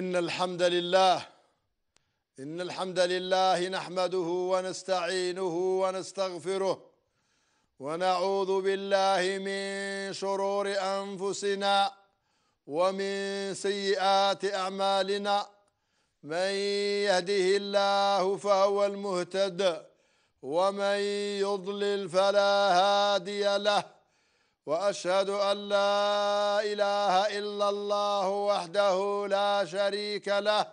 إن الحمد لله إن الحمد لله نحمده ونستعينه ونستغفره ونعوذ بالله من شرور أنفسنا ومن سيئات أعمالنا من يهده الله فهو المهتد ومن يضلل فلا هادي له واشهد ان لا اله الا الله وحده لا شريك له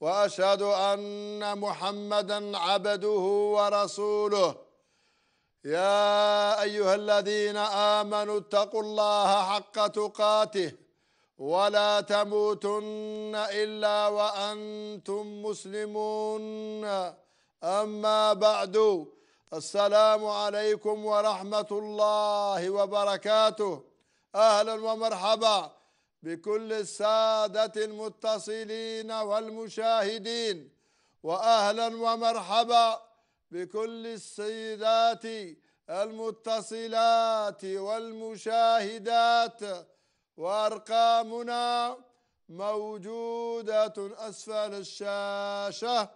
واشهد ان محمدا عبده ورسوله يا ايها الذين امنوا اتقوا الله حق تقاته ولا تموتن الا وانتم مسلمون اما بعد السلام عليكم ورحمة الله وبركاته أهلا ومرحبا بكل السادة المتصلين والمشاهدين وأهلا ومرحبا بكل السيدات المتصلات والمشاهدات وأرقامنا موجودة أسفل الشاشة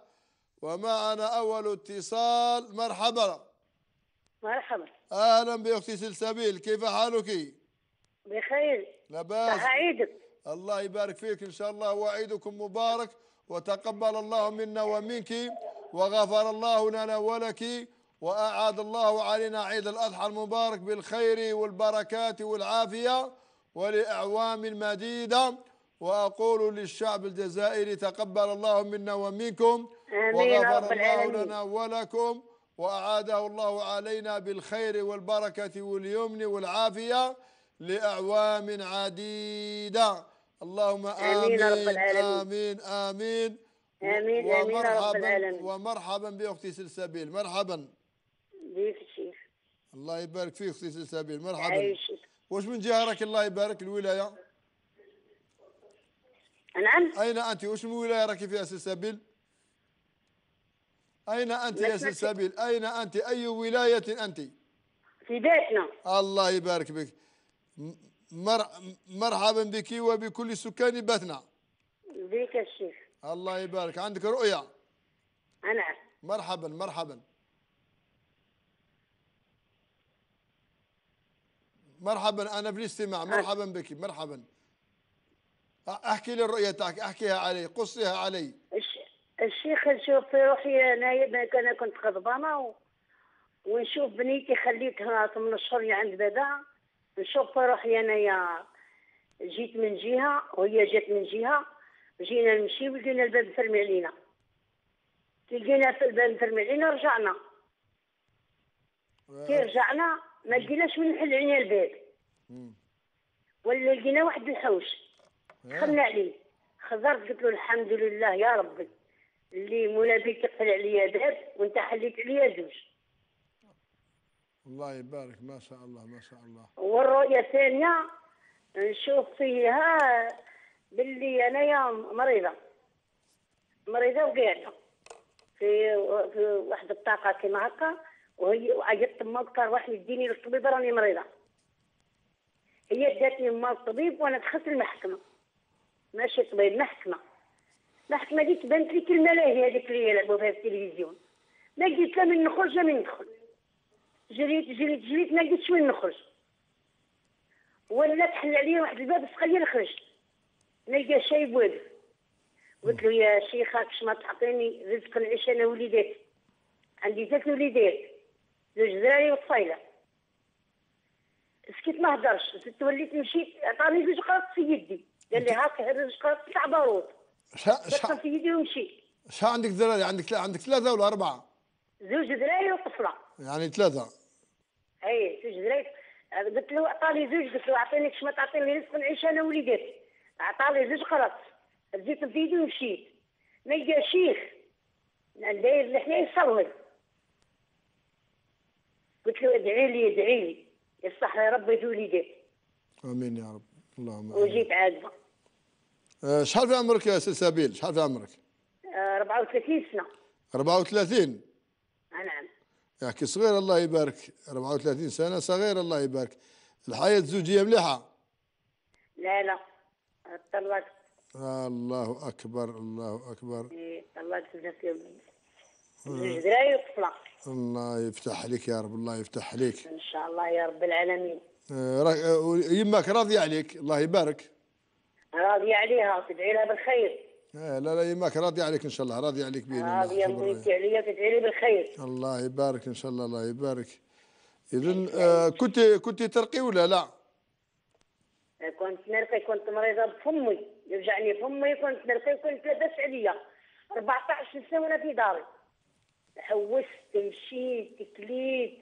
ومعنا أول اتصال مرحبا مرحبا أهلا بأختي سلسبيل كيف حالك؟ بخير لاباس عيدك الله يبارك فيك إن شاء الله وعيدكم مبارك وتقبل الله منا ومنك وغفر الله لنا ولك وأعاد الله علينا عيد الأضحى المبارك بالخير والبركات والعافية ولأعوام مديدة وأقول للشعب الجزائري تقبل الله منا ومنكم وغفر الله لنا ولكم وأعاده الله علينا بالخير والبركة واليمن والعافية لأعوام عديدة اللهم آمين آمين آمين, آمين, آمين ومرحبا, ومرحبا بأختي سلسبيل مرحبا الله يبارك فيك أختي سلسبيل مرحبا عايشك. وش من جهة راك الله يبارك الولاية؟ نعم أين أنت وش من ولاية راكي فيها سي سبيل؟ أين أنت يا سي سبيل؟ أين أنت؟ أي ولاية أنت؟ في بيتنا الله يبارك بك مر... مرحبا بك وبكل سكان بيتنا بك الشيخ الله يبارك عندك رؤية؟ أنا مرحبا مرحبا مرحبا أنا في الاستماع مرحبا بك مرحبا احكي لي الرؤيه تاعك احكيها علي قصيها علي الشيخ نشوف في روحي انا انا كنت غضبانه و... ونشوف بنيتي خليتها 8 شهور عند باباها نشوف في روحي انايا جيت من جهه وهي جات من جهه جينا نمشي ولقينا الباب مفرمي علينا لقينا في الباب مفرمي علينا رجعنا كي رجعنا ما لقيناش من نحل علينا الباب ولا لقينا واحد الحوش دخلنا عليه خزرت قلت له الحمد لله يا ربي اللي مولا بك تقفل عليا باب وانت حليت عليا زوج الله يبارك ما شاء الله ما شاء الله والرؤيه الثانيه نشوف فيها باللي انايا مريضه مريضه وقاعده في في واحد الطاقه كيما هكا وهي وعيطت ما قلت روحي يديني للطبيب راني مريضه هي جاتني ما الطبيب وانا دخلت المحكمه ماشي طبيب محكمه المحكمه دي تبانت لي كلمه لاهيه هذيك اللي يلعبوا فيها التلفزيون ما قلت لا من نخرج لا من ندخل جريت جريت جريت ما لقيتش وين نخرج ولا تحل عليا واحد الباب سقى نخرج نلقى شايب بواد قلت له يا شيخه كش ما تعطيني رزق نعيش انا وليداتي عندي ثلاث وليدات زوج زراري وطفيله سكت ما هدرش وليت مشيت عطاني زوج قرط في يدي قال لي هاك رزقك تسع باروت شحال في يدي ومشي شحال عندك دراري عندك لا عندك ثلاثه ولا اربعه زوج دراري وطفله يعني ثلاثه اي زوج دراري قلت له اعطاني زوج قلت له اعطيني كش ما تعطيني رزق نعيش انا وليدات أعطاني زوج قرص زيت في يدي ومشيت ما لقى شيخ داير لحنا يصلي قلت له ادعي لي ادعي لي يصلح لي ربي وليداتي امين يا رب اللهم امين وجيت عازبه أه، شحال في عمرك يا سي سبيل شحال في عمرك 34 أه، سنه 34 أه، نعم يحكي صغير الله يبارك 34 سنه صغير الله يبارك الحياه الزوجيه مليحه لا لا طلقت الله اكبر الله اكبر طلقت زوج الله يفتح عليك يا رب الله يفتح عليك ان شاء الله يا رب العالمين آه يماك راضيه عليك الله يبارك راضية عليها تدعي لها بالخير إيه، لا لا يماك راضي عليك ان شاء الله راضي عليك بين راضية بنتي عليا تدعي لي بالخير الله يبارك ان شاء الله الله يبارك اذا آه كنت كنت ترقي ولا لا؟ كنت نرقي كنت مريضة بفمي يرجعني فمي كنت نرقي كنت لاباس عليا 14 سنة وانا في داري حوست مشيت كليت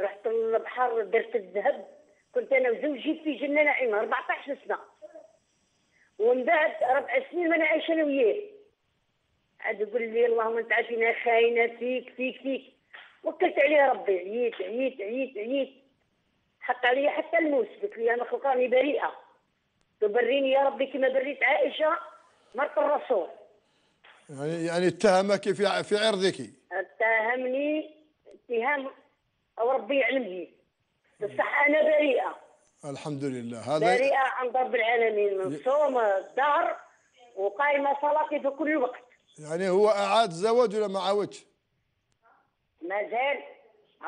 رحت للبحر درت الذهب كنت انا وزوجي في جنة نعيمة 14 سنة ومن بعد ربع سنين وانا عايشه انا وياه عاد يقول لي اللهم انت عارفين خاينه فيك فيك فيك وكلت عليه ربي عييت عييت عييت عييت حط علي حتى الموس قلت لي انا خلقاني بريئه تبريني يا ربي كما بريت عائشه مرت الرسول يعني يعني اتهمك في في عرضك اتهمني اتهام او ربي يعلم لي بصح انا بريئه الحمد لله هذا بريئة عند رب العالمين من صوم الدهر وقائمة صلاتي في كل وقت يعني هو أعاد زواج ولا ما عاودش؟ مازال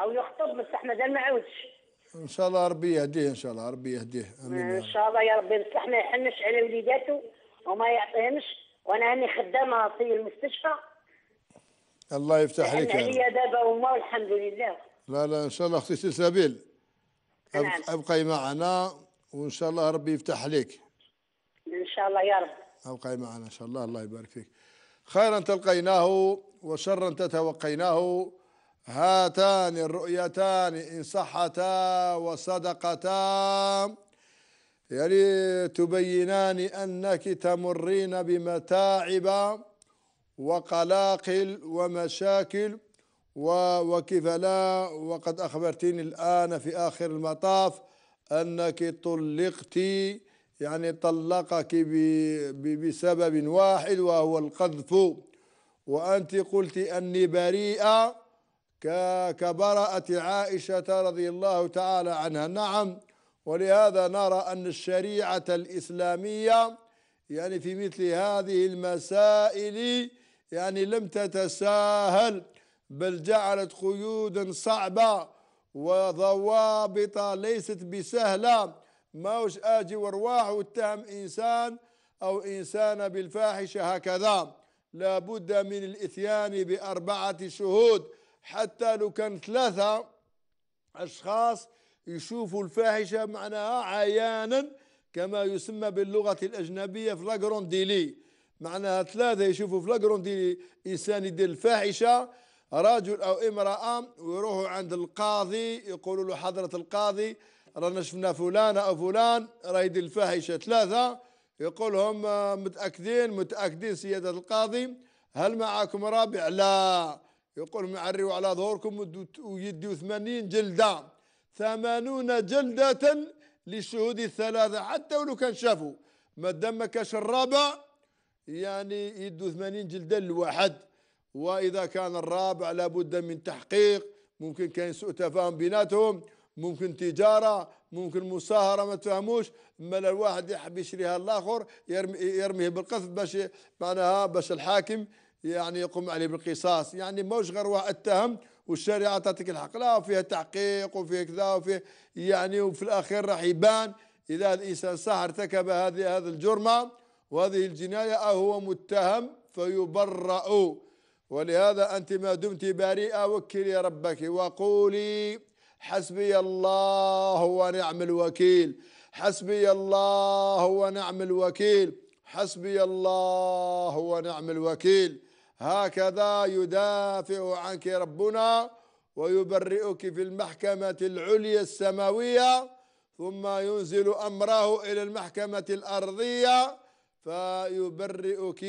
أو يخطب بصح مازال ما عاودش إن شاء الله ربي يهديه إن شاء الله ربي يهديه آمين إن شاء الله يا ربي بصح ما يحنش على وليداته وما يعطيهمش وأنا هاني خدامة في المستشفى الله يفتح عليك عليا دابا وما والحمد لله لا لا إن شاء الله أختي سلسبيل نعم. ابقي معنا وان شاء الله ربي يفتح عليك ان شاء الله يا رب ابقي معنا ان شاء الله الله يبارك فيك خيرا تلقيناه وشرا تتوقيناه هاتان الرؤيتان ان صحتا وصدقتا يعني تبينان انك تمرين بمتاعب وقلاقل ومشاكل وكيف لا وقد أخبرتيني الآن في آخر المطاف أنك طلقت يعني طلقك بسبب واحد وهو القذف وأنت قلت أني بريئة كبراءة عائشة رضي الله تعالى عنها نعم ولهذا نرى أن الشريعة الإسلامية يعني في مثل هذه المسائل يعني لم تتساهل بل جعلت قيودا صعبة وضوابط ليست بسهلة ماوش اجي وارواح واتهم انسان او انسان بالفاحشة هكذا لابد من الاتيان باربعة شهود حتى لو كان ثلاثة اشخاص يشوفوا الفاحشة معناها عيانا كما يسمى باللغة الأجنبية فلاغرون ديلي معناها ثلاثة يشوفوا فلاغرون ديلي إنسان يدير الفاحشة رجل او امراه ويروحوا عند القاضي يقولوا له حضره القاضي رانا شفنا فلانه او فلان راه يدير الفاحشه ثلاثه يقول لهم آه، متاكدين متاكدين سياده القاضي هل معاكم رابع لا يقول لهم على ظهوركم ويديوا ثمانين جلده ثمانون جلده للشهود الثلاثه حتى ولو كان شافوا ما دام ما كاش الرابع يعني يدوا ثمانين جلده لواحد واذا كان الرابع لابد من تحقيق ممكن كاين سوء تفاهم بيناتهم ممكن تجاره ممكن مصاهره ما تفهموش اما الواحد يحب يشريها الاخر يرمي يرميه بالقذف باش معناها باش الحاكم يعني يقوم عليه بالقصاص يعني موش غير واحد اتهم والشريعه تعطيك الحق لا وفيها تحقيق وفيها كذا وفيه يعني وفي الاخير راح يبان اذا الانسان صح ارتكب هذه هذه الجرمه وهذه الجنايه او هو متهم فيبرأ ولهذا أنت ما دمت بريئة وكلي ربك وقولي حسبي الله ونعم الوكيل حسبي الله ونعم الوكيل حسبي الله ونعم الوكيل هكذا يدافع عنك ربنا ويبرئك في المحكمة العليا السماوية ثم ينزل أمره إلى المحكمة الأرضية فيبرئك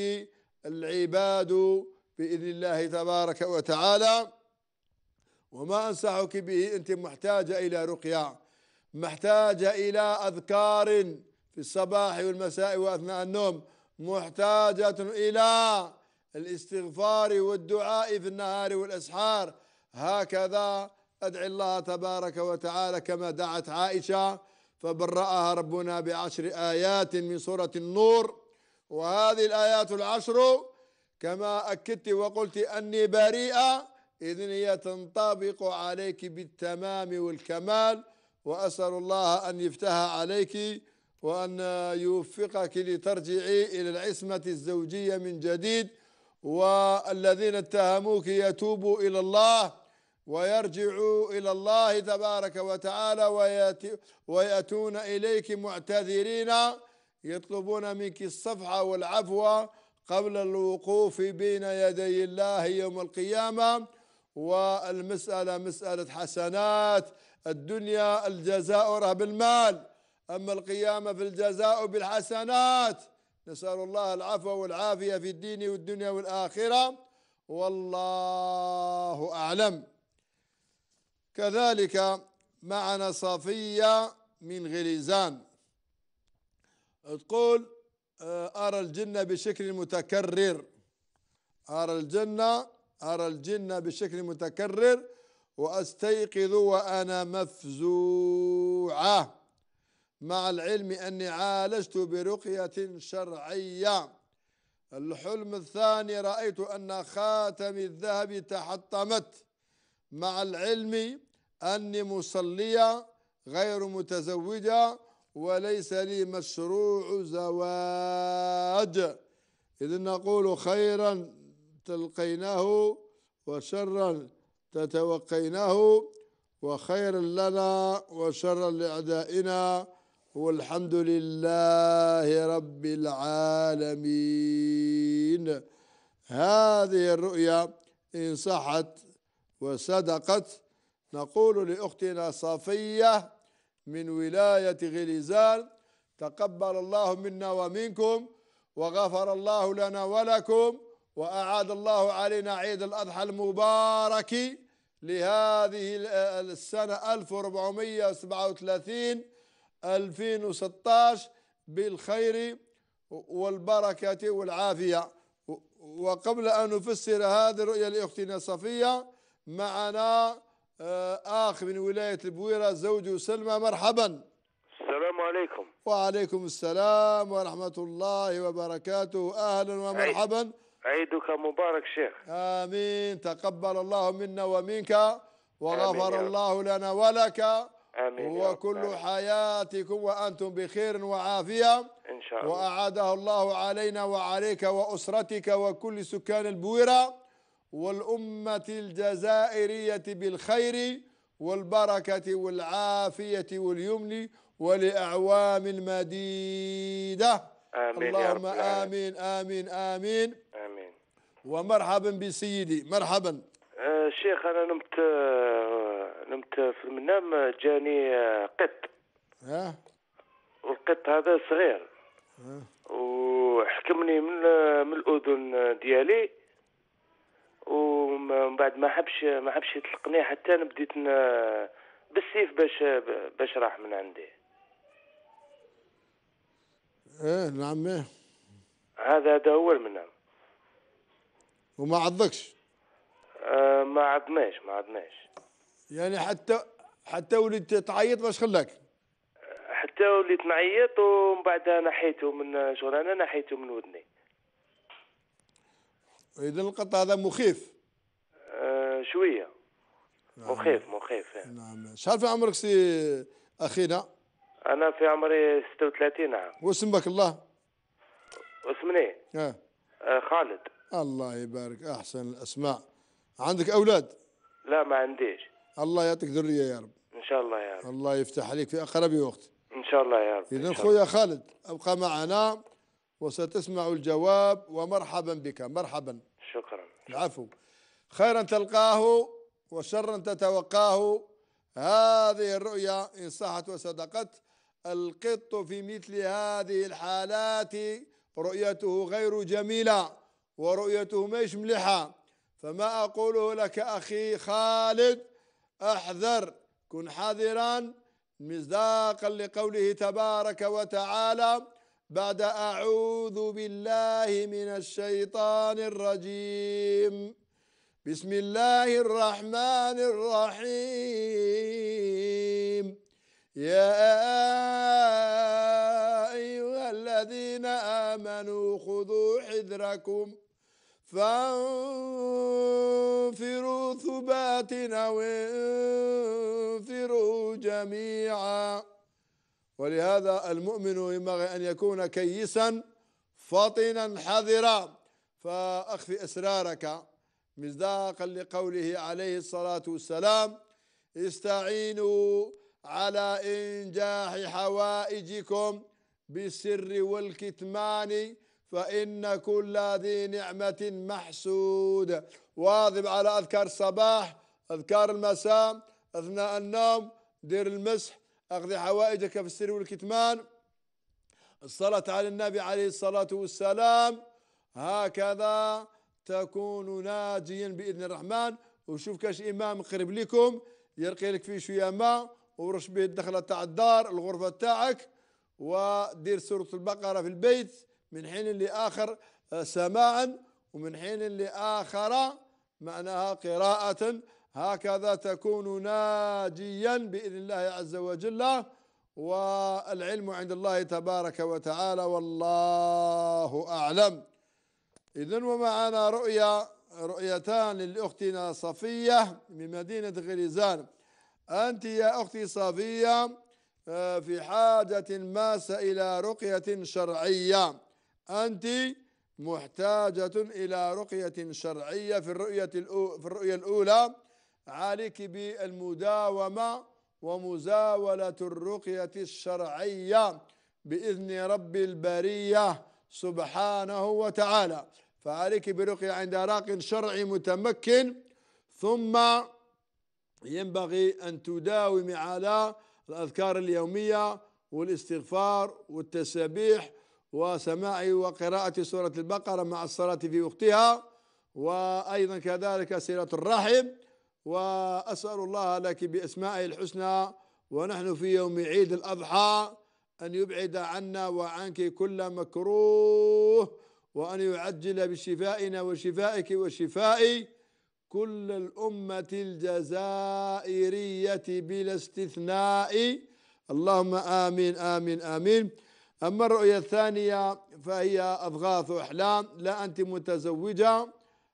العباد بإذن الله تبارك وتعالى وما أنصحك به أنت محتاجة إلى رقية محتاجة إلى أذكار في الصباح والمساء وأثناء النوم محتاجة إلى الاستغفار والدعاء في النهار والأسحار هكذا أدعي الله تبارك وتعالى كما دعت عائشة فبرأها ربنا بعشر آيات من سورة النور وهذه الآيات العشر كما أكدت وقلت أني بريئة إذن هي تنطبق عليك بالتمام والكمال وأسأل الله أن يفتح عليك وأن يوفقك لترجعي إلى العصمة الزوجية من جديد والذين اتهموك يتوبوا إلى الله ويرجعوا إلى الله تبارك وتعالى ويأتون إليك معتذرين يطلبون منك الصفحة والعفو قبل الوقوف بين يدي الله يوم القيامة والمسألة مسألة حسنات الدنيا الجزاء رهب بالمال أما القيامة في الجزاء بالحسنات نسأل الله العفو والعافية في الدين والدنيا والآخرة والله أعلم كذلك معنا صفية من غريزان تقول آه، أرى الجن بشكل متكرر أرى الجنة أرى الجن بشكل متكرر وأستيقظ وأنا مفزوعة مع العلم أني عالجت برقية شرعية الحلم الثاني رأيت أن خاتم الذهب تحطمت مع العلم أني مصلية غير متزوجة وليس لي مشروع زواج إذ نقول خيرا تلقيناه وشرا تتوقيناه وخيرا لنا وشرا لأعدائنا والحمد لله رب العالمين هذه الرؤيا إن صحت وصدقت نقول لأختنا صفية من ولاية غليزان تقبل الله منا ومنكم وغفر الله لنا ولكم وأعاد الله علينا عيد الأضحى المبارك لهذه السنة 1437 2016 بالخير والبركة والعافية وقبل أن نفسر هذه الرؤية لأختنا صفية معنا آه، اخ من ولايه البويره زوجه سلمى مرحبا السلام عليكم وعليكم السلام ورحمه الله وبركاته اهلا ومرحبا عيدك مبارك شيخ امين تقبل الله منا ومنك وغفر الله لنا ولك امين وكل حياتكم وانتم بخير وعافيه ان شاء الله واعاده الله علينا وعليك واسرتك وكل سكان البويره والأمة الجزائرية بالخير والبركة والعافية واليمن ولأعوام مديدة آمين اللهم يا رب آمين آمين آمين آمين ومرحبا بسيدي مرحبا آه شيخ أنا نمت آه، نمت في المنام جاني آه، قط ها والقط هذا صغير أه؟ وحكمني من آه، من الأذن ديالي ومن بعد ما حبش ما حبش يطلقني حتى انا بديت بالسيف باش باش راح من عندي ايه نعم ايه هذا هذا هو المنام وما عضكش آه، ما عضناش ما عضناش يعني حتى حتى وليت تعيط باش خلاك حتى وليت نعيط ومن بعد نحيته من شغل انا نحيته من ودني اذا القط هذا مخيف آه شويه نعم. مخيف مخيف إيه. نعم شحال في عمرك سي اخينا انا في عمري 36 عام واسمك الله اسمني اه, آه خالد الله يبارك احسن الاسماء عندك اولاد لا ما عنديش الله يعطيك ذريه يا رب ان شاء الله يا رب الله يفتح عليك في اقرب وقت ان شاء الله يا رب اذا خويا خالد ابقى معنا وستسمع الجواب ومرحبا بك مرحبا شكرا العفو خيرا تلقاه وشرا تتوقاه هذه الرؤيا إن صحت وصدقت القط في مثل هذه الحالات رؤيته غير جميلة ورؤيته مش ملحة فما أقوله لك أخي خالد أحذر كن حذرا مصداقا لقوله تبارك وتعالى بعد أعوذ بالله من الشيطان الرجيم بسم الله الرحمن الرحيم يا أيها الذين آمنوا خذوا حذركم فانفروا ثباتنا وانفروا جميعاً ولهذا المؤمن ينبغي أن يكون كيسا فطنا حذرا فاخفي أسرارك مصداقا لقوله عليه الصلاة والسلام استعينوا على إنجاح حوائجكم بالسر والكتمان فإن كل ذي نعمة محسود واظب على أذكار الصباح أذكار المساء أثناء النوم دير المسح أقضي حوائجك في السر والكتمان الصلاة على النبي عليه الصلاة والسلام هكذا تكون ناجيا بإذن الرحمن وشوف كاش إمام قريب لكم يرقي لك فيه شوية ماء ورش به الدخلة تاع الدار الغرفة تاعك ودير سورة البقرة في البيت من حين لآخر آه، سماعا ومن حين لآخر معناها قراءة هكذا تكون ناجيا باذن الله عز وجل والعلم عند الله تبارك وتعالى والله اعلم اذا ومعنا رؤيا رؤيتان لاختنا صفيه من مدينه غريزان انت يا اختي صفيه آه، في حاجه ماسه الى رقيه شرعيه انت محتاجه الى رقيه شرعيه في الرؤيه في الرؤيه الاولى عليك بالمداومة ومزاولة الرقية الشرعية بإذن رب البرية سبحانه وتعالى فعليك برقية عند راق شرعي متمكن ثم ينبغي أن تداوم على الأذكار اليومية والاستغفار والتسبيح وسماع وقراءة سورة البقرة مع الصلاة في وقتها وأيضا كذلك سيرة الرحم وأسأل الله لك بأسمائه الحسنى ونحن في يوم عيد الأضحى أن يبعد عنا وعنك كل مكروه وأن يعجل بشفائنا وشفائك وشفاء كل الأمة الجزائرية بلا استثناء اللهم آمين آمين آمين أما الرؤية الثانية فهي أضغاث أحلام لا أنت متزوجة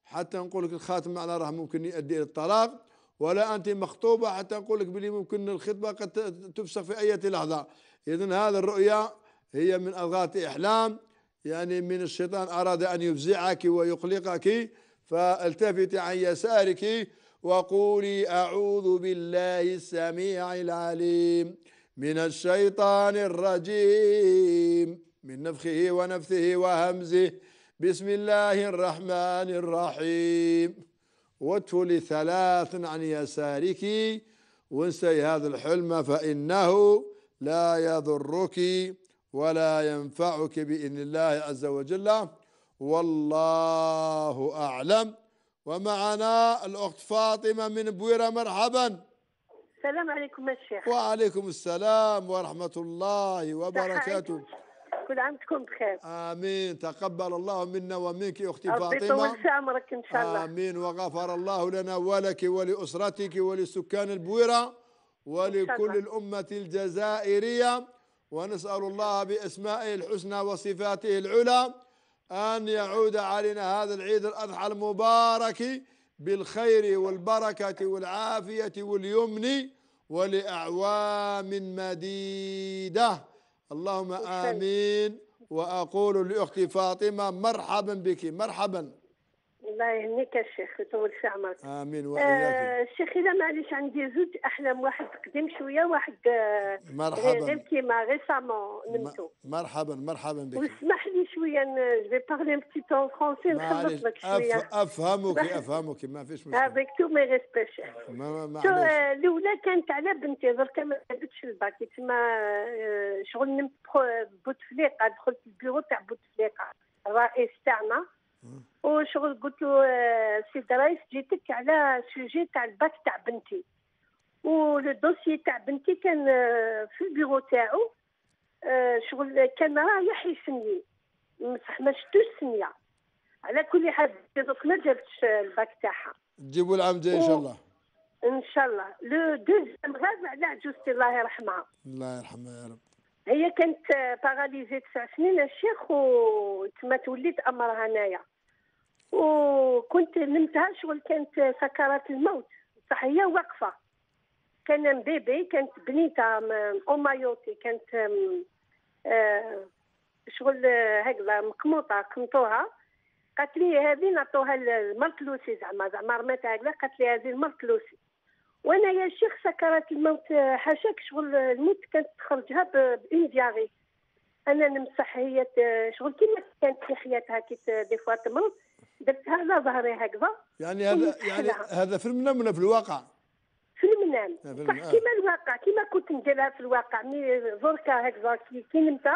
حتى نقول لك الخاتم على راه ممكن يؤدي الى الطلاق ولا انت مخطوبه حتى نقول لك بلي ممكن الخطبه قد تفسخ في اي لحظه اذا هذه الرؤيا هي من اضغاث احلام يعني من الشيطان اراد ان يفزعك ويقلقك فالتفتي عن يسارك وقولي اعوذ بالله السميع العليم من الشيطان الرجيم من نفخه ونفثه وهمزه بسم الله الرحمن الرحيم وتولي ثلاث عن يسارك وانسي هذا الحلم فإنه لا يضرك ولا ينفعك بإذن الله عز وجل والله أعلم ومعنا الأخت فاطمة من بويرة مرحبا السلام عليكم الشيخ وعليكم السلام ورحمة الله وبركاته كل عام تكون بخير امين تقبل الله منا ومنك اختي فاطمه ربي يطول في عمرك ان شاء الله امين وغفر الله لنا ولك ولاسرتك ولسكان البويره ولكل الامه الجزائريه ونسال الله باسمائه الحسنى وصفاته العلى ان يعود علينا هذا العيد الاضحى المبارك بالخير والبركه والعافيه واليمن ولاعوام مديده اللهم آمين وأقول لأختي فاطمة مرحبا بك مرحبا الله يهنيك يا شيخ ويطول في عمرك امين وعليك الشيخ آه معليش عندي زوج احلام واحد قديم شويه واحد آه، مرحبا غير كيما ريسامون نمتو مرحبا مرحبا بك واسمح لي شويه جو باغلي ان بتي تون فرونسي نخلص لك شويه افهمك افهمك ما فيش مشكل افيك تو مي ريسبي شيخ آه، الاولى كانت على بنتي درك ما جابتش الباك تما آه، شغل نمت بوتفليقه دخلت البيرو تاع بوتفليقه الرئيس تاعنا وشغل قلت له آه، سيد درايس جيتك على سوجي تاع الباك تاع بنتي ولو تاع بنتي كان آه، في البيرو تاعو آه، شغل كان رايح يسني بصح ما شفتوش سنيه على كل حال ما جابتش الباك تاعها تجيبوا العام الجاي ان شاء الله ان شاء الله لو دوزيام غاز على عجوزتي الله يرحمها الله يرحمها يا رب هي كانت باراليزي تسع سنين الشيخ وتما توليت امرها انايا وكنت نمتها شغل كانت سكرات الموت صح هي واقفه كان بيبي كانت بنيتها اومايوتي كانت آه، شغل آه، هكذا مقموطة كمطوها قالت لي هذه نعطوها لمرت لوسي زعما زعما رماتها هكذا قالت لي هذه لمرت لوسي وانا يا شيخ سكرات الموت آه، حاشاك شغل الموت كانت تخرجها بان انا نمسح هي شغل كيما كانت في حياتها كي دي فوا تمرض درتها على ظهري هكذا يعني هذا إيه، يعني نعم. هذا في المنام ولا في الواقع؟ في المنام صح آه. كيما الواقع كيما كنت نديرها في الواقع مي زركا هكذا كي نمت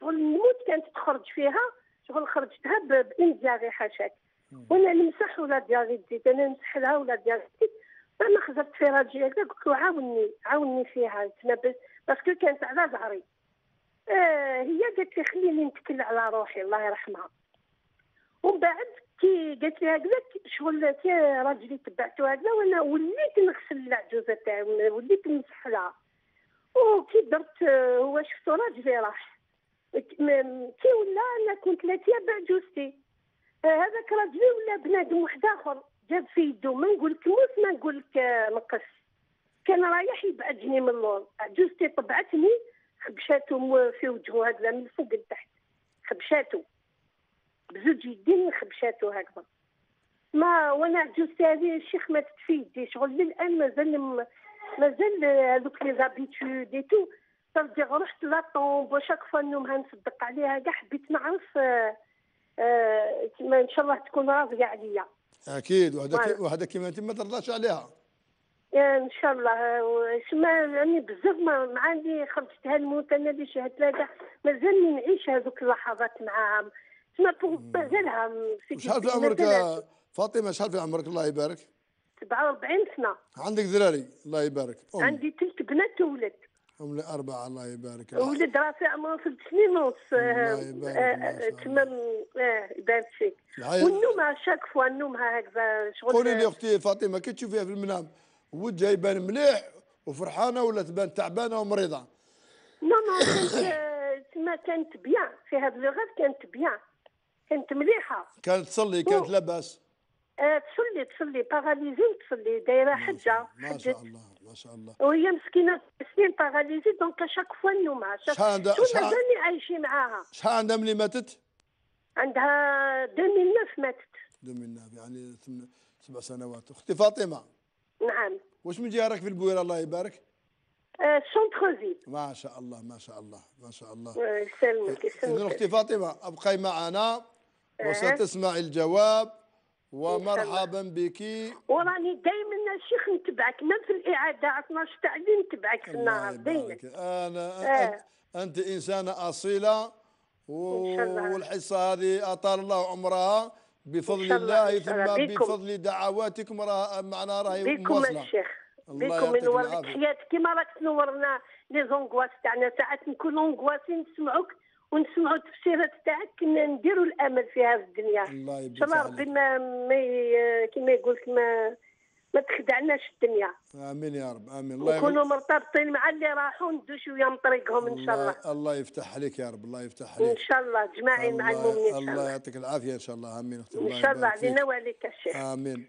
شغل الموت كانت تخرج فيها شغل خرجتها بانزاغي حاشاك وانا نمسح ولا ديالي ديت انا نمسح لها ولا ديالي ديت فما خزرت في راجلي قلت له عاوني عاوني فيها تنبس باسكو كانت على ظهري آه هي قالت لي خليني نتكل على روحي الله يرحمها ومن بعد كي قالت لي هكذا شغل كي راجلي تبعته هكذا وانا وليت نغسل العجوزه تاعي وليت نمسح لها وكي درت هو شفته راجلي راح كي ولا انا كنت لاتيه بعجوزتي هذاك راجلي ولا بنادم واحد اخر جاب في يده ما نقول لك موس ما نقول لك آه، مقص كان رايح يبعدني من اللور عجوزتي طبعتني خبشاتو في وجهه هكذا من فوق لتحت خبشاتو بزوج يدين خبشاتو هكذا ما وانا جوزت هذه الشيخ ما تفيد شغل للان مازال مازال هذوك لي زابيتود اي تو صافي رحت لا طومب وشاك فوا نوم نصدق عليها كاع حبيت نعرف آه، آه، ان شاء الله تكون راضيه عليا اكيد وهذا وهذا كيما انت ما ترضاش عليها ان شاء الله سما يعني بزاف ما مع اللي خرجتها الموت انا اللي شهدت لها مازال نعيش هذوك اللحظات معاهم تسمى مازالها شحال في عمرك فاطمه شحال في عمرك الله يبارك 47 سنه عندك دراري الله يبارك أم. عندي ثلاث بنات وولد هم أربعة الله يبارك ولد راسي عمره ست سنين ونص آه، آه، تمام اه يبان فيك والنوم شاك فوا النوم هكذا شغل قولي لي أختي فاطمة كي تشوفيها في المنام وجهها يبان مليح وفرحانة ولا تبان تعبانة ومريضة؟ نو نو كانت آه، تما كانت بيان في هذا الغد كانت بيان كانت مليحه كانت تصلي كانت لاباس آه تصلي تصلي باراليزي تصلي دايره حجه ما شاء الله ما شاء الله وهي مسكينه سنين باراليزي دونك شاك فوا نومها شحال عندها شحال عايشين معاها شحال عندها ملي ماتت؟ عندها 2009 ماتت 2009 يعني سبع سنوات اختي فاطمه نعم واش من جهه راك في البويره الله يبارك؟ سونتروفيل آه، ما شاء الله ما شاء الله ما شاء الله يسلمك يسلمك اختي فاطمه ابقي معنا وستسمع إيه. الجواب ومرحبا بك وراني دائما الشيخ نتبعك ما في الاعاده 12 تاع الليل نتبعك في النهار دائما انا آه. انت انسانه اصيله والحصه هذه اطال الله عمرها بفضل الله ثم بفضل دعواتكم راه معنا راهي بكم الشيخ بكم من حياتك كيما راك تنورنا لي زونغواس تاعنا ساعات نكون اونغواسين نسمعوك ونسمعوا التفسيرات تاعك نديروا الامل في هذه الدنيا الله يبارك ان شاء الله ربي ما كما يقول لك ما ما تخدعناش الدنيا امين يا رب امين الله نكونوا مرتبطين مع اللي راحوا ندو شويه من طريقهم ان شاء الله الله يفتح عليك يا رب الله يفتح عليك ان شاء الله جماعي مع المؤمنين الله يعطيك العافيه ان شاء الله امين اختي الله ان شاء الله علينا وعليك الشيخ امين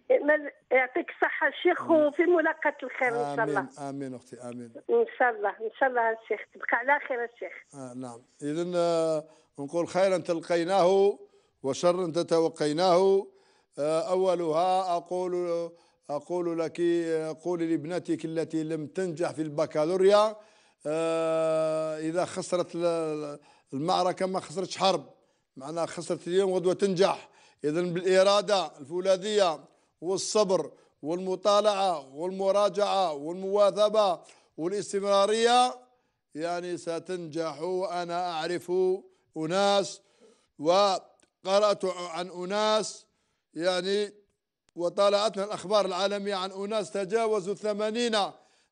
يعطيك الصحه الشيخ وفي ملاقاه الخير ان شاء الله امين اختي امين ان شاء الله ان شاء الله الشيخ تبقى على خير الشيخ آه نعم اذا آه نقول خيرا تلقيناه وشرا تتوقيناه آه اولها اقول أقول لك قولي لابنتك التي لم تنجح في البكالوريا آه، إذا خسرت المعركة ما خسرتش حرب معناها خسرت اليوم غدوة تنجح إذا بالإرادة الفولاذية والصبر والمطالعة والمراجعة والمواثبة والاستمرارية يعني ستنجح أنا أعرف أناس وقرأت عن أناس يعني وطالعتنا الأخبار العالمية عن أناس تجاوزوا ثمانين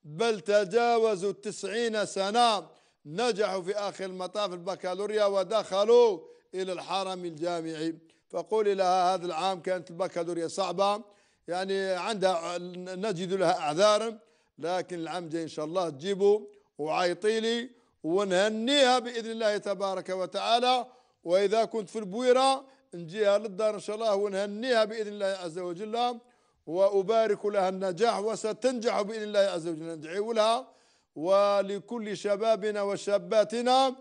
بل تجاوزوا تسعين سنة نجحوا في آخر المطاف البكالوريا ودخلوا إلى الحرم الجامعي فقول لها هذا العام كانت البكالوريا صعبة يعني عندها نجد لها أعذار لكن العام الجاي إن شاء الله تجيبوا وعيطي لي ونهنيها بإذن الله تبارك وتعالى وإذا كنت في البويرة نجيها للدار إن شاء الله ونهنيها بإذن الله عز وجل وأبارك لها النجاح وستنجح بإذن الله عز وجل ندعو لها ولكل شبابنا وشاباتنا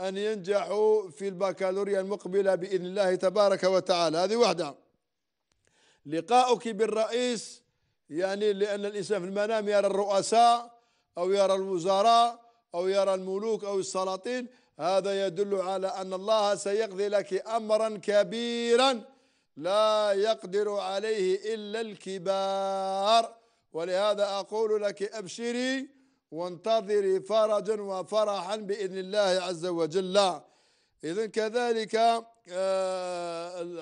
أن ينجحوا في البكالوريا المقبلة بإذن الله تبارك وتعالى هذه واحدة لقاؤك بالرئيس يعني لأن الإنسان في المنام يرى الرؤساء أو يرى الوزراء أو يرى الملوك أو السلاطين هذا يدل على أن الله سيقضي لك أمرا كبيرا لا يقدر عليه إلا الكبار ولهذا أقول لك أبشري وانتظري فرجا وفرحا بإذن الله عز وجل إذا كذلك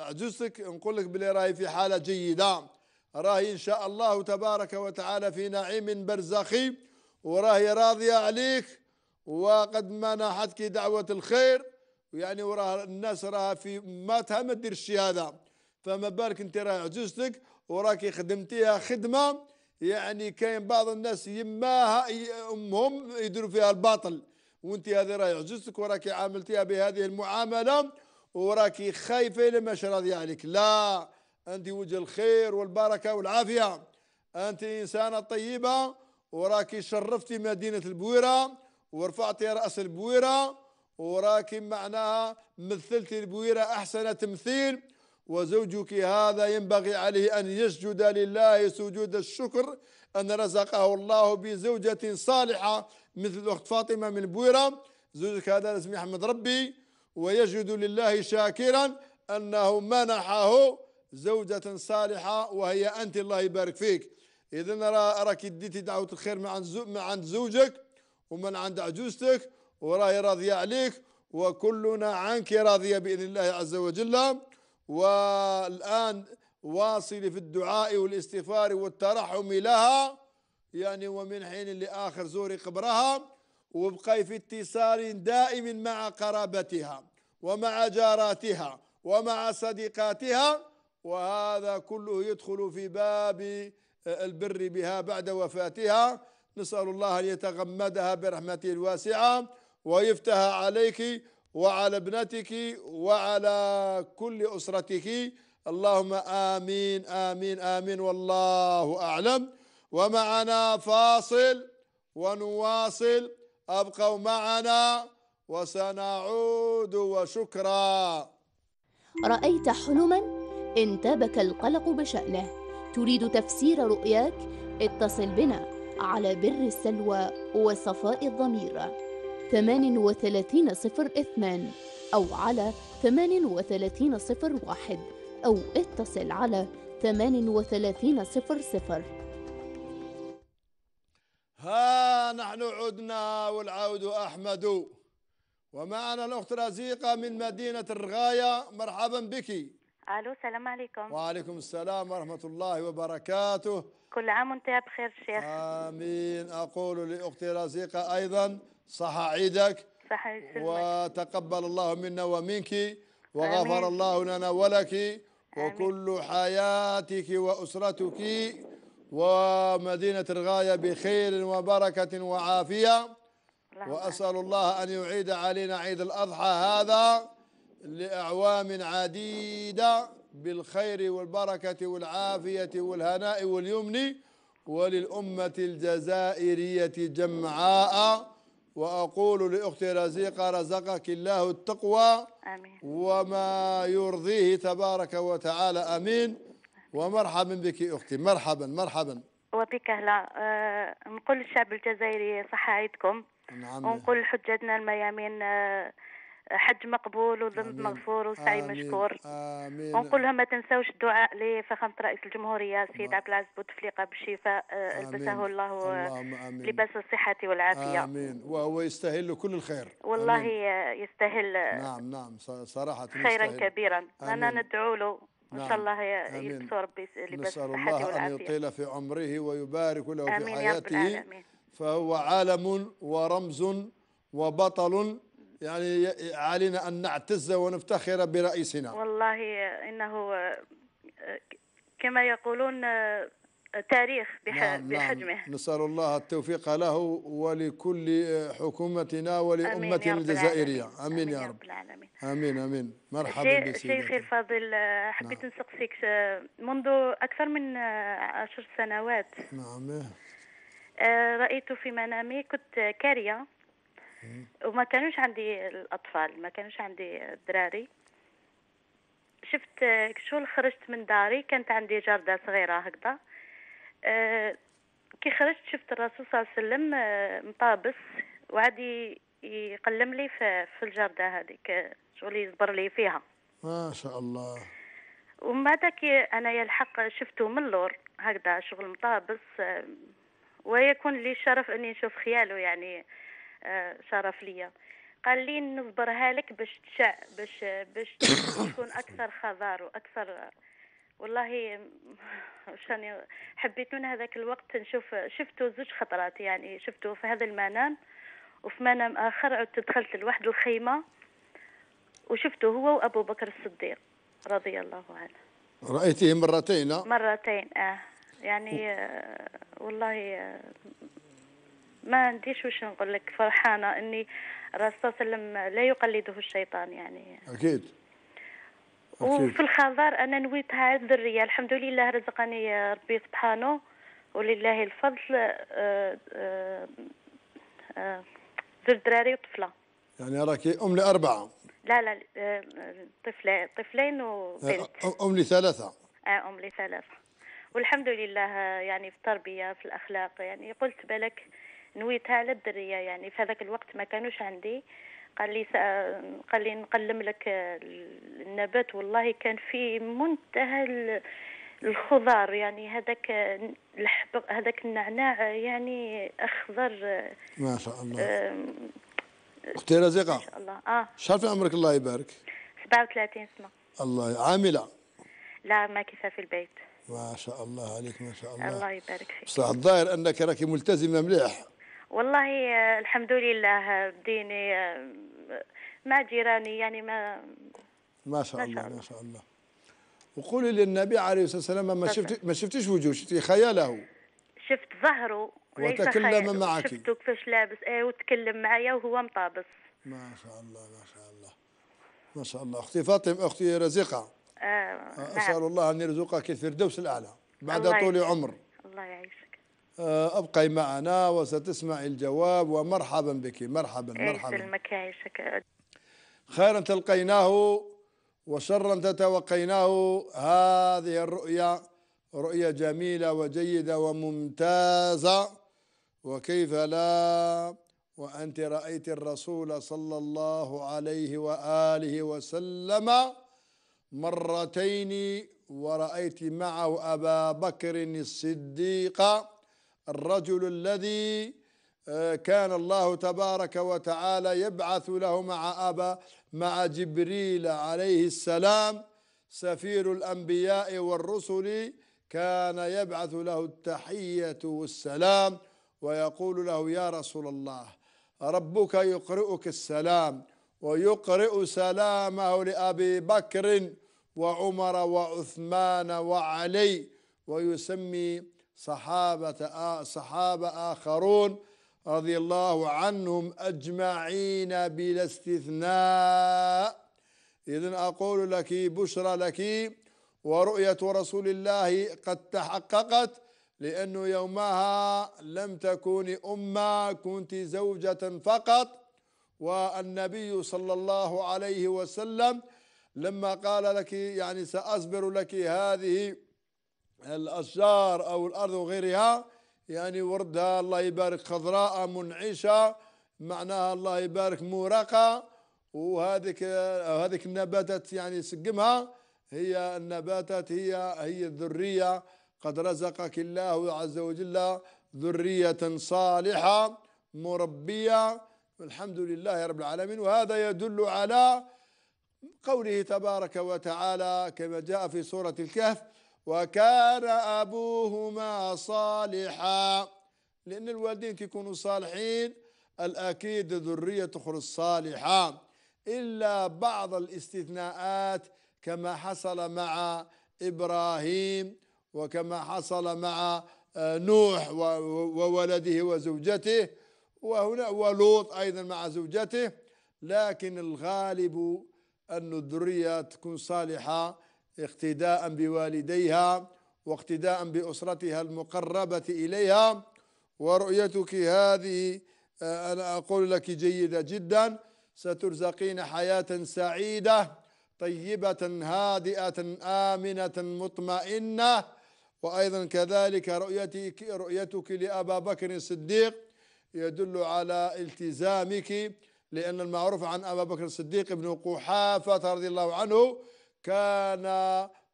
عجزتك آه، نقول لك بلي راهي في حالة جيدة راهي إن شاء الله تبارك وتعالى في نعيم برزخي وراهي راضية عليك وقد منحتك دعوة الخير يعني وراها الناس راها في ماتها ما دير الشيء هذا فما بالك انت راه عجزتك وراكي خدمتيها خدمة يعني كاين بعض الناس يماها امهم يديروا فيها الباطل وانت هذه راهي عجزتك وراكي عاملتيها بهذه المعاملة وراكي خايفة لما راضية عليك لا انت وجه الخير والبركة والعافية انت انسانة طيبة وراكي شرفتي مدينة البويرة ورفعتي رأس البويرة وراك معناها مثلت البويرة أحسن تمثيل وزوجك هذا ينبغي عليه أن يسجد لله سجود الشكر أن رزقه الله بزوجة صالحة مثل الأخت فاطمة من البويرة زوجك هذا لازم يحمد ربي ويسجد لله شاكرا أنه منحه زوجة صالحة وهي أنت الله يبارك فيك إذا راك اديتي دعوة الخير مع عند زوجك ومن عند عجوزتك وراهي راضية عليك وكلنا عنك راضية بإذن الله عز وجل والآن واصل في الدعاء والاستغفار والترحم لها يعني ومن حين لآخر زوري قبرها وابقي في اتصال دائم مع قرابتها ومع جاراتها ومع صديقاتها وهذا كله يدخل في باب البر بها بعد وفاتها نسأل الله أن يتغمدها برحمته الواسعة ويفتها عليك وعلى ابنتك وعلى كل أسرتك اللهم آمين آمين آمين والله أعلم ومعنا فاصل ونواصل أبقوا معنا وسنعود وشكرا رأيت حلما انتابك القلق بشأنه تريد تفسير رؤياك اتصل بنا على بر السلوى وصفاء الضمير 38 أو على 3801 أو اتصل على 38 ها نحن عدنا والعود أحمد ومعنا الأخت رزيقة من مدينة الرغاية مرحبا بك الو السلام عليكم وعليكم السلام ورحمه الله وبركاته كل عام وانت بخير شيخ امين اقول لاختي رزيقه ايضا صح عيدك صح وتقبل الله منا ومنك وغفر آمين. الله لنا ولك وكل حياتك واسرتك ومدينه الغايه بخير وبركه وعافيه واسال الله ان يعيد علينا عيد الاضحى هذا لأعوام عديدة بالخير والبركة والعافية والهناء واليمن وللأمة الجزائرية جمعاء وأقول لأختي رزيقة رزقك الله التقوى آمين. وما يرضيه تبارك وتعالى أمين ومرحبا بك أختي مرحبا مرحبا وبك هلا آه، نقول للشعب الجزائري صحة عيدكم نعم ونقول حجتنا الميامين آه، حج مقبول وذنب مغفور وسعي مشكور آمين. ونقول لهم ما تنساوش الدعاء لفخامة رئيس الجمهورية السيد عبد العزيز بوتفليقة بالشفاء آه، لبسه الله لباس الصحة والعافية آمين وهو يستاهل كل الخير والله آمين. يستاهل آه، نعم نعم صراحة خيرا يستهل. كبيرا أنا ندعو له نعم. ان شاء نعم. الله يلبسه ربي لباس نسأل الله أن يطيل في عمره ويبارك له في حياته فهو عالم ورمز وبطل يعني علينا أن نعتز ونفتخر برئيسنا والله إنه آه، كما يقولون آه، تاريخ نعم، نعم. بحجمه نعم. نسأل الله التوفيق له ولكل آه، حكومتنا ولأمتنا الجزائرية أمين, أمين يا رب العالمين أمين أمين مرحبا بك شيخي الفاضل حبيت نعم. فيك منذ أكثر من عشر سنوات نعم رأيت في منامي كنت كارية وما كانوش عندي الأطفال ما كانوش عندي الدراري شفت شغل خرجت من داري كانت عندي جردة صغيرة هكذا أه، كي خرجت شفت الرسول صلى الله عليه وسلم أه، مطابس وعادي يقلم لي في الجردة هذيك شغل يزبر لي فيها ما شاء الله ومن بعد كي انايا الحق شفته من اللور هكذا شغل مطابس أه، ويكون لي الشرف اني نشوف خياله يعني شرف آه، ليا قال لي نصبرها لك باش تشع باش باش تكون اكثر خضار واكثر والله شاني حبيت من هذاك الوقت نشوف شفته زوج خطرات يعني شفته في هذا المنام وفي منام اخر عدت دخلت لواحد الخيمه وشفته هو وابو بكر الصديق رضي الله عنه رايته مرتين آه؟ مرتين اه يعني آه، والله ما عنديش واش نقول لك فرحانه اني الرسول صلى الله عليه وسلم لا يقلده الشيطان يعني اكيد وفي الخضر انا نويتها على الذريه الحمد لله رزقني ربي سبحانه ولله الفضل آه، آه، آه، زوج دراري وطفله يعني راكي ام لاربعه لا لا طفلين طفلين وبنت ام لثلاثه اه ام لثلاثه والحمد لله يعني في التربيه في الاخلاق يعني قلت بالك نويتها على الدريه يعني في هذاك الوقت ما كانوش عندي قال لي قال لي نقلم لك النبات والله كان في منتهى الخضار يعني هذاك الحب هذاك النعناع يعني اخضر ما شاء الله اختي رزقه ما شاء الله اه شحال في عمرك الله يبارك 37 سنه الله عامله لا ماكثه في البيت ما شاء الله عليك ما شاء الله الله يبارك فيك صح الظاهر انك راكي ملتزمه مليح والله آه، الحمد لله بديني آه، آه، مع جيراني يعني ما ما شاء الله ما شاء الله وقولي للنبي عليه الصلاه والسلام ما شفت ما شفتيش وجوه شفتي خياله شفت ظهره وتكلم معك شفته كيفاش لابس ايه وتكلم معايا وهو مطابس ما شاء الله ما شاء الله ما شاء الله اختي فاطمه اختي رزيقه آه نعم. اسال نعم. الله ان يرزقك الفردوس الاعلى بعد طول عمر الله يعيش آه، ابقي معنا وستسمعي الجواب ومرحبا بك مرحبا مرحبا خيرا تلقيناه وشرا تتوقيناه هذه الرؤيا رؤية جميلة وجيدة وممتازة وكيف لا وأنت رأيت الرسول صلى الله عليه وآله وسلم مرتين ورأيت معه أبا بكر الصديق الرجل الذي آه، كان الله تبارك وتعالى يبعث له مع أبا مع جبريل عليه السلام سفير الأنبياء والرسل كان يبعث له التحية والسلام ويقول له يا رسول الله ربك يقرئك السلام ويقرئ سلامه لأبي بكر وعمر وعثمان وعلي ويسمي صحابة صحابة آخرون رضي الله عنهم أجمعين بلا استثناء إذن أقول لك بشرى لك ورؤية رسول الله قد تحققت لأنه يومها لم تكوني أمة كنت زوجة فقط والنبي صلى الله عليه وسلم لما قال لك يعني سأصبر لك هذه الأشجار أو الأرض وغيرها يعني وردها الله يبارك خضراء منعشة معناها الله يبارك مورقة وهذيك هذيك النباتات يعني سقمها هي النباتات هي هي الذرية قد رزقك الله عز وجل ذرية صالحة مربية الحمد لله رب العالمين وهذا يدل على قوله تبارك وتعالى كما جاء في سورة الكهف وكان أبوهما صالحا لأن الوالدين كيكونوا صالحين الأكيد ذرية تخرج صالحة إلا بعض الاستثناءات كما حصل مع إبراهيم وكما حصل مع آه، نوح وولده وزوجته وهنا ولوط أيضا مع زوجته لكن الغالب أن الذرية تكون صالحة اقتداء بوالديها واقتداء بأسرتها المقربة إليها ورؤيتك هذه آه، أنا أقول لك جيدة جدا سترزقين حياة سعيدة طيبة هادئة آمنة مطمئنة وأيضا كذلك رؤيتك, رؤيتك لأبا بكر الصديق يدل على التزامك لأن المعروف عن أبا بكر الصديق ابن قحافة رضي الله عنه كان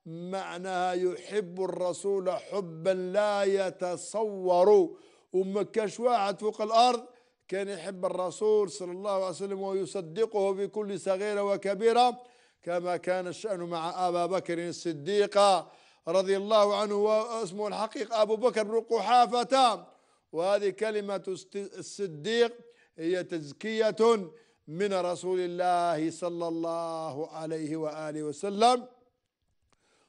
معناها يحب الرسول حبا لا يتصور وما كاش واحد فوق الارض كان يحب الرسول صلى الله عليه وسلم ويصدقه في كل صغيره وكبيره كما كان الشان مع ابا بكر الصديق رضي الله عنه واسمه الحقيقه ابو بكر بن قحافه وهذه كلمه الصديق هي تزكيه من رسول الله صلى الله عليه واله وسلم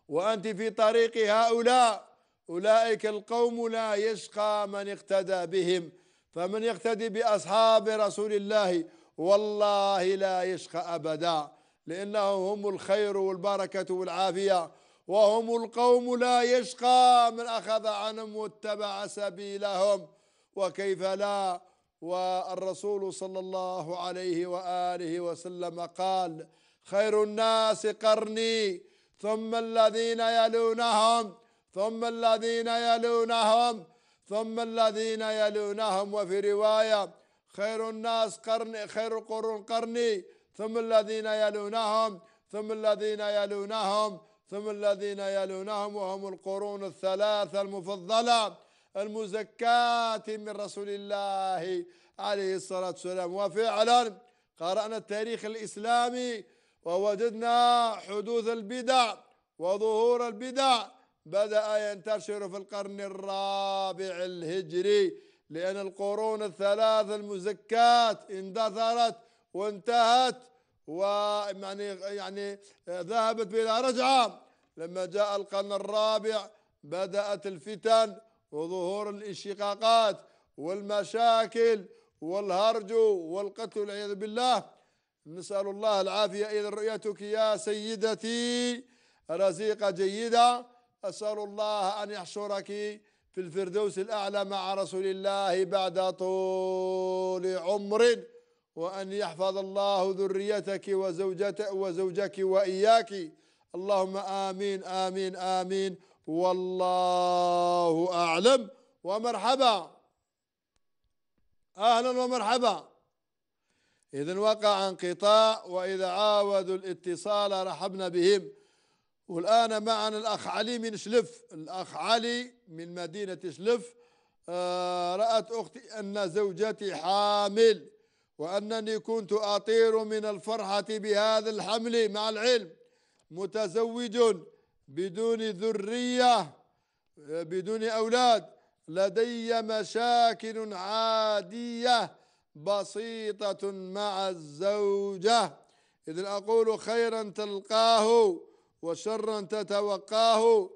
وانت في طريق هؤلاء اولئك القوم لا يشقى من اقتدى بهم فمن يقتدي باصحاب رسول الله والله لا يشقى ابدا لانهم هم الخير والبركه والعافيه وهم القوم لا يشقى من اخذ عنهم واتبع سبيلهم وكيف لا والرسول صلى الله عليه واله وسلم قال خير الناس قرني ثم الذين يلونهم ثم الذين يلونهم ثم الذين يلونهم وفي روايه خير الناس قرني خير القرون قرني ثم الذين يلونهم ثم الذين يلونهم ثم الذين يلونهم وهم القرون الثلاثه المفضله المزكاة من رسول الله عليه الصلاة والسلام وفعلا قرأنا التاريخ الإسلامي ووجدنا حدوث البدع وظهور البدع بدأ ينتشر في القرن الرابع الهجري لأن القرون الثلاث المزكاة اندثرت وانتهت ويعني يعني ذهبت بلا رجعة لما جاء القرن الرابع بدأت الفتن وظهور الانشقاقات والمشاكل والهرج والقتل والعياذ بالله نسأل الله العافية إذا رؤيتك يا سيدتي رزيقة جيدة أسأل الله أن يحشرك في الفردوس الأعلى مع رسول الله بعد طول عمر وأن يحفظ الله ذريتك وزوجتك وزوجك وإياك اللهم آمين آمين آمين والله أعلم ومرحبا أهلا ومرحبا إذا وقع انقطاع وإذا عاودوا الاتصال رحبنا بهم والآن معنا الأخ علي من شلف الأخ علي من مدينة شلف آه رأت أختي أن زوجتي حامل وأنني كنت أطير من الفرحة بهذا الحمل مع العلم متزوج بدون ذرية بدون أولاد لدي مشاكل عادية بسيطة مع الزوجة إذن أقول خيرا تلقاه وشرا تتوقاه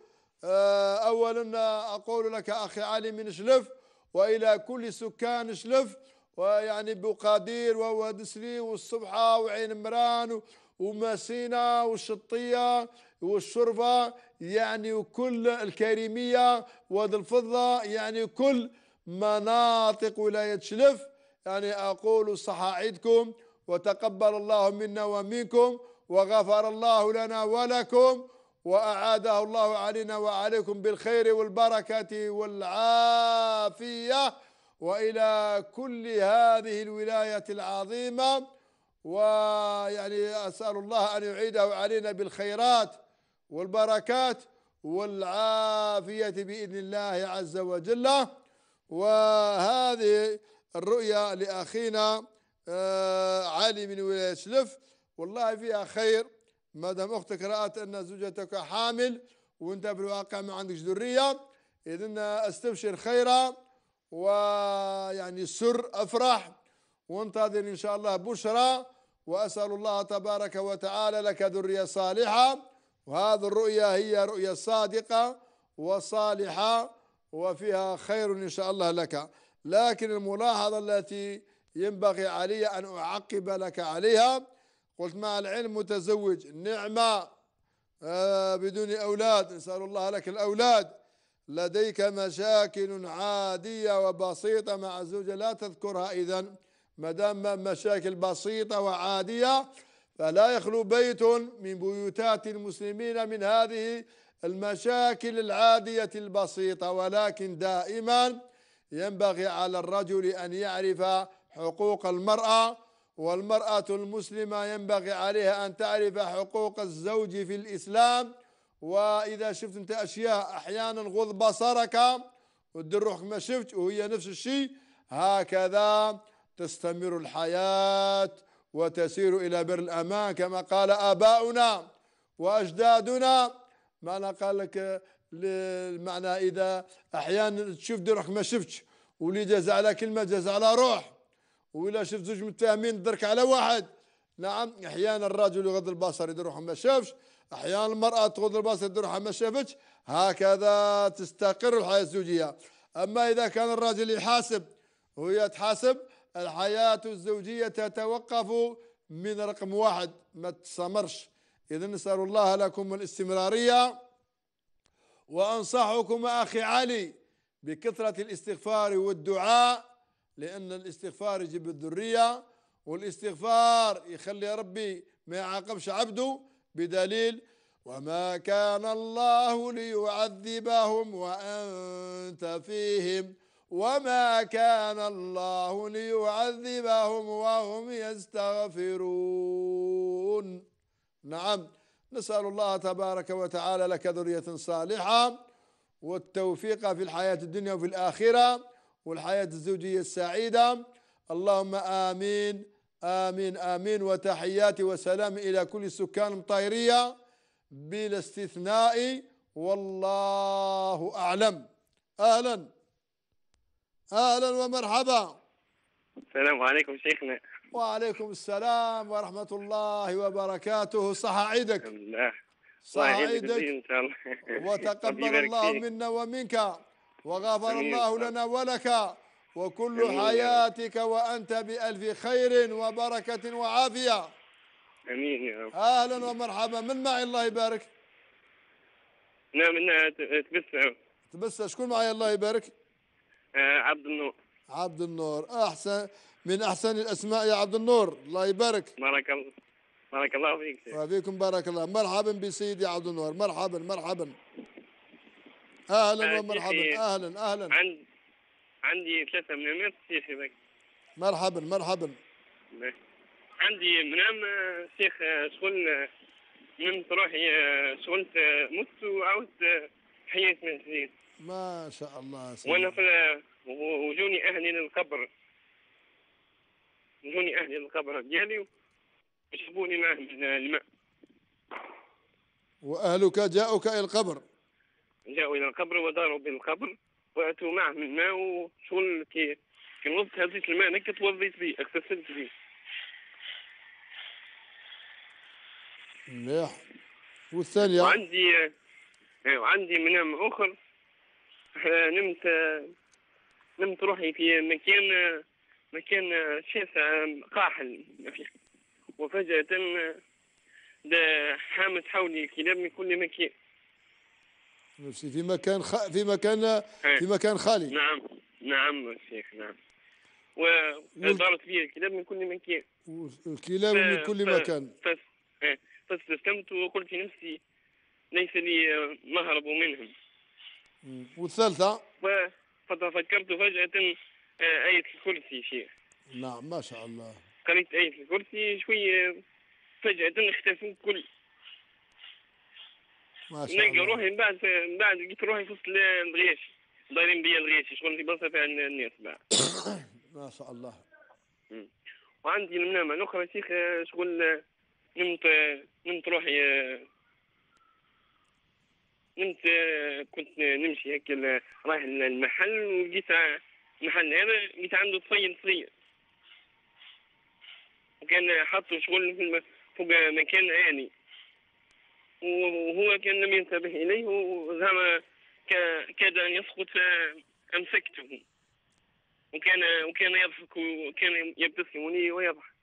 آه، أولا أقول لك أخي علي من شلف وإلى كل سكان شلف ويعني بقادير وودسري والصبحة وعين مران ومسينا والشطية والشرفة يعني وكل الكريمية واد الفضة يعني كل مناطق ولاية شلف يعني أقول صحائدكم وتقبل الله منا ومنكم وغفر الله لنا ولكم وأعاده الله علينا وعليكم بالخير والبركة والعافية وإلى كل هذه الولاية العظيمة ويعني أسأل الله أن يعيده علينا بالخيرات والبركات والعافية بإذن الله عز وجل وهذه الرؤية لأخينا آه، علي من ولاية سلف والله فيها خير ما دام أختك رأت أن زوجتك حامل وأنت في الواقع ما عندكش ذرية إذن استبشر خيرا ويعني سر أفرح وانتظر إن شاء الله بشرى وأسأل الله تبارك وتعالى لك ذرية صالحة وهذه الرؤيا هي رؤيا صادقة وصالحة وفيها خير إن شاء الله لك لكن الملاحظة التي ينبغي علي أن أعقب لك عليها قلت مع العلم متزوج نعمة آه، بدون أولاد نسأل الله لك الأولاد لديك مشاكل عادية وبسيطة مع الزوجة لا تذكرها إذا ما دام مشاكل بسيطة وعادية فلا يخلو بيت من بيوتات المسلمين من هذه المشاكل العادية البسيطة ولكن دائما ينبغي على الرجل أن يعرف حقوق المرأة والمرأة المسلمة ينبغي عليها أن تعرف حقوق الزوج في الإسلام وإذا شفت أنت أشياء أحيانا غض بصرك ودير روحك ما شفت وهي نفس الشيء هكذا تستمر الحياه وتسير إلى بر الأمان كما قال آباؤنا وأجدادنا معنى قال لك المعنى إذا أحيانا تشوف روحك ما شفتش ولي جاز على كلمة جاز على روح وإلا شفت زوج متهمين درك على واحد نعم أحيانا الرجل يغض البصر يدير روحه ما شافش أحيانا المرأة تغض البصر يدير روحها ما شافتش هكذا تستقر الحياة الزوجية أما إذا كان الرجل يحاسب وهي تحاسب الحياة الزوجية تتوقف من رقم واحد ما تسمرش إذا نسأل الله لكم الاستمرارية وأنصحكم أخي علي بكثرة الاستغفار والدعاء لأن الاستغفار يجيب الذرية والاستغفار يخلي ربي ما يعاقبش عبده بدليل وما كان الله ليعذبهم وأنت فيهم وما كان الله ليعذبهم وهم يستغفرون نعم نسأل الله تبارك وتعالى لك ذرية صالحة والتوفيق في الحياة الدنيا وفي الآخرة والحياة الزوجية السعيدة اللهم آمين آمين آمين وتحياتي وسلام إلى كل سكان مطيرية بلا استثناء والله أعلم أهلاً أهلا ومرحبا السلام عليكم شيخنا وعليكم السلام ورحمة الله وبركاته صح عيدك صح عيدك إن شاء الله وتقبل الله منا ومنك وغفر الله لنا ولك وكل حياتك وأنت بألف خير وبركة وعافية أمين يا رب أهلا ومرحبا من معي الله يبارك نعم من تبسة تبسة شكون معي الله يبارك إيه، عبد النور عبد النور احسن من احسن الاسماء يا عبد النور الله يبارك بارك الله بارك الله فيك سيدي وفيكم بارك الله مرحبا بسيدي عبد النور مرحبا مرحبا اهلا آه، ومرحبا اهلا اهلا عندي عندي ثلاثة منامات شيخ مرحبا مرحبا عندي منام شيخ آه، آه، شغل نمت روحي شغلت مت وعاودت حياتي من جديد ما شاء الله سيدي. وانا في وجوني اهلي للقبر جوني اهلي للقبر ديالي وشبوني معهم الماء واهلك جاؤك الى القبر جاؤوا الى القبر وداروا بين القبر واتوا معهم الماء وشغل كي كي نوضت هزيت الماء انا توضيت به اغتسلت به مليح والثانية وعندي إيه، وعندي منام اخر نمت نمت روحي في مكان مكان شاسع قاحل وفجأة دا وفجأة حامت حولي الكلاب من كل مكان نفسي في مكان خ... في مكان إيه. في مكان خالي نعم نعم شيخ نعم ودارت فيه الكلاب من كل مكان الكلاب ف... من كل مكان ف... ف... إيه. فاستسلمت وقلت لنفسي ليس لي مهرب منهم والثالثة فكرت فجأة آه، آية الكرسي شيخ نعم ما شاء الله قريت آية الكرسي شوية فجأة اختفوا كل ما شاء الله روحي من بعد من بعد لقيت روحي في وسط الغيش دايرين بيا الغيش شغل في بلاصة فيها الناس بعد ما شاء الله وعندي المنامة الأخرى شيخ آه، شغل آه، نمت نمت روحي كنت كنت نمشي هكا رايح للمحل ولقيت المحل هذا لقيت عنده طفيل صغير وكان حاطه شغل في فوق مكان عالي وهو كان لم ينتبه إليه وزعما كاد أن يسقط فأمسكته وكان وكان يضحك وكان يبتسم لي ويضحك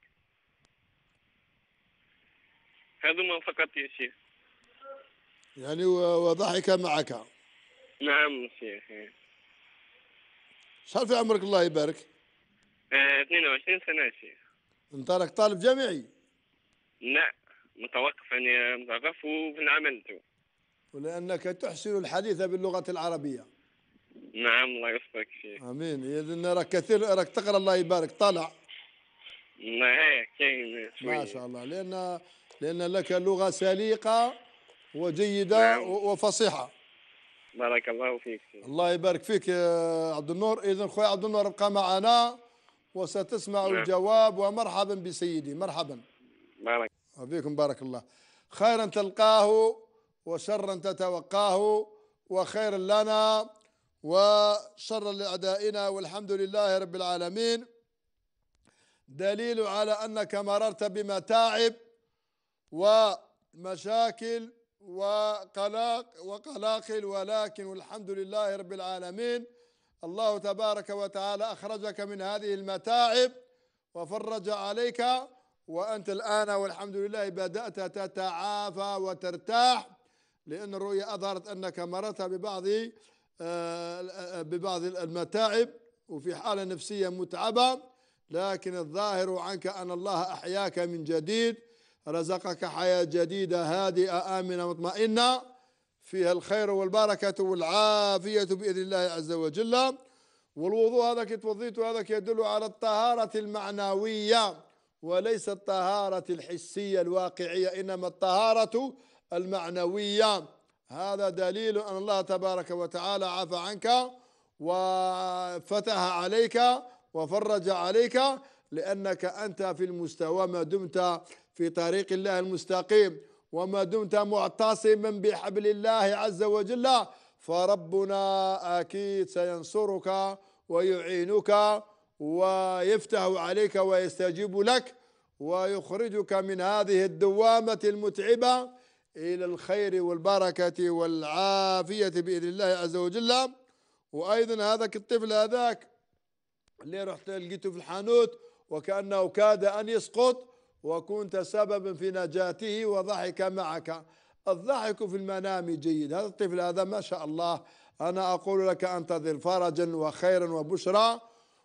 هذا ما فقط يا شيخ يعني وضحك معك نعم شيخ شحال في عمرك الله يبارك؟ 22 آه، سنة شيخ أنت راك طالب جامعي؟ لا متوقف يعني متوقف وفي العمل ولأنك تحسن الحديث باللغة العربية نعم الله يوفقك شيخ امين اذا راك كثير راك تقرا الله يبارك طالع ما نعم، كاين ما شاء الله لان لان لك لغه سليقه وجيدة وفصيحة بارك الله فيك الله يبارك فيك يا عبد النور إذا خويا عبد النور ابقى معنا وستسمع نعم. الجواب ومرحبا بسيدي مرحبا بارك بكم بارك الله خيرا تلقاه وشرا تتوقاه وخيرا لنا وشرا لأعدائنا والحمد لله رب العالمين دليل على أنك مررت بمتاعب ومشاكل وقلاق وقلاقل ولكن الحمد لله رب العالمين الله تبارك وتعالى أخرجك من هذه المتاعب وفرج عليك وأنت الآن والحمد لله بدأت تتعافى وترتاح لأن الرؤية أظهرت أنك مررت ببعض آه، آه، ببعض المتاعب وفي حالة نفسية متعبة لكن الظاهر عنك أن الله أحياك من جديد رزقك حياة جديدة هادئة آمنة مطمئنة فيها الخير والبركة والعافية بإذن الله عز وجل والوضوء هذا كي توضيت هذا يدل على الطهارة المعنوية وليس الطهارة الحسية الواقعية إنما الطهارة المعنوية هذا دليل أن الله تبارك وتعالى عفى عنك وفتح عليك وفرج عليك لأنك أنت في المستوى ما دمت في طريق الله المستقيم وما دمت معتصما بحبل الله عز وجل فربنا أكيد سينصرك ويعينك ويفتح عليك ويستجيب لك ويخرجك من هذه الدوامة المتعبة إلى الخير والبركة والعافية بإذن الله عز وجل وأيضا هذاك الطفل هذاك اللي رحت لقيته في الحانوت وكأنه كاد أن يسقط وكنت سببا في نجاته وضحك معك الضحك في المنام جيد هذا الطفل هذا ما شاء الله أنا أقول لك أنتظر فرجا وخيرا وبشرى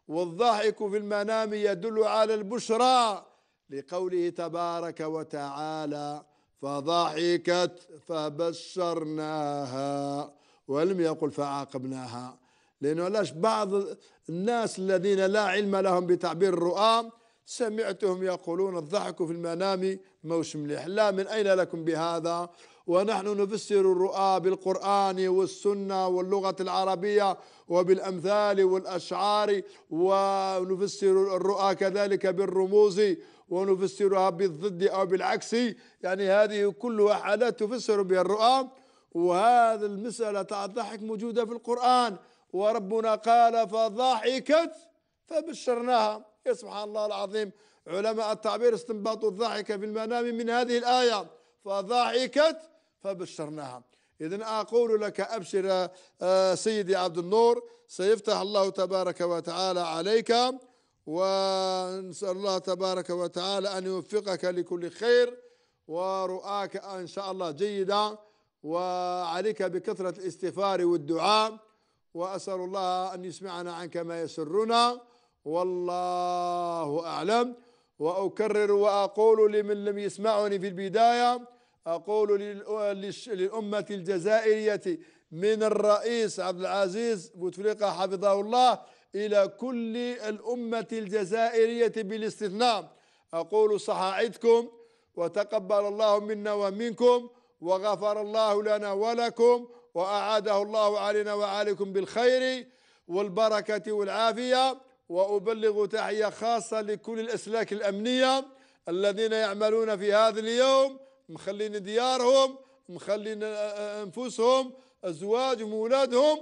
والضحك في المنام يدل على البشرى لقوله تبارك وتعالى فضحكت فبشرناها ولم يقل فعاقبناها لأنه علاش بعض الناس الذين لا علم لهم بتعبير الرؤى سمعتهم يقولون الضحك في المنام موش مليح لا من أين لكم بهذا ونحن نفسر الرؤى بالقرآن والسنة واللغة العربية وبالأمثال والأشعار ونفسر الرؤى كذلك بالرموز ونفسرها بالضد أو بالعكس يعني هذه كلها حالات تفسر بها الرؤى وهذا المسألة تاع الضحك موجودة في القرآن وربنا قال فضحكت فبشرناها سبحان الله العظيم علماء التعبير استنباطوا الضحك في المنام من هذه الآية فضحكت فبشرناها إذا أقول لك أبشر آه، سيدي عبد النور سيفتح الله تبارك وتعالى عليك ونسأل الله تبارك وتعالى أن يوفقك لكل خير ورؤاك إن شاء الله جيدة وعليك بكثرة الاستغفار والدعاء وأسأل الله أن يسمعنا عنك ما يسرنا والله أعلم وأكرر وأقول لمن لم يسمعني في البداية أقول للأمة الجزائرية من الرئيس عبد العزيز بوتفليقة حفظه الله إلى كل الأمة الجزائرية بالاستثناء أقول صحاعدكم وتقبل الله منا ومنكم وغفر الله لنا ولكم وأعاده الله علينا وعليكم بالخير والبركة والعافية وأبلغ تحية خاصة لكل الأسلاك الأمنية الذين يعملون في هذا اليوم مخلين ديارهم مخلين آه، آه، أنفسهم أزواجهم وأولادهم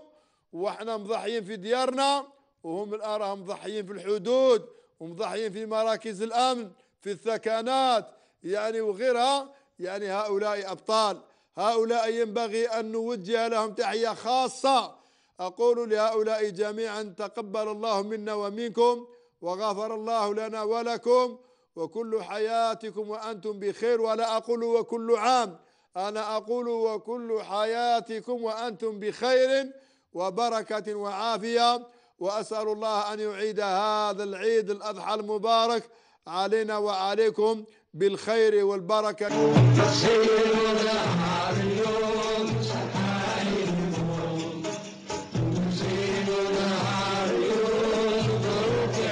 وإحنا مضحيين في ديارنا وهم الآن راهم مضحيين في الحدود ومضحيين في مراكز الأمن في الثكنات يعني وغيرها يعني هؤلاء أبطال هؤلاء ينبغي أن نوجه لهم تحية خاصة أقول لهؤلاء جميعا تقبل الله منا ومنكم وغفر الله لنا ولكم وكل حياتكم وأنتم بخير ولا أقول وكل عام أنا أقول وكل حياتكم وأنتم بخير وبركة وعافية وأسأل الله أن يعيد هذا العيد الأضحى المبارك علينا وعليكم بالخير والبركة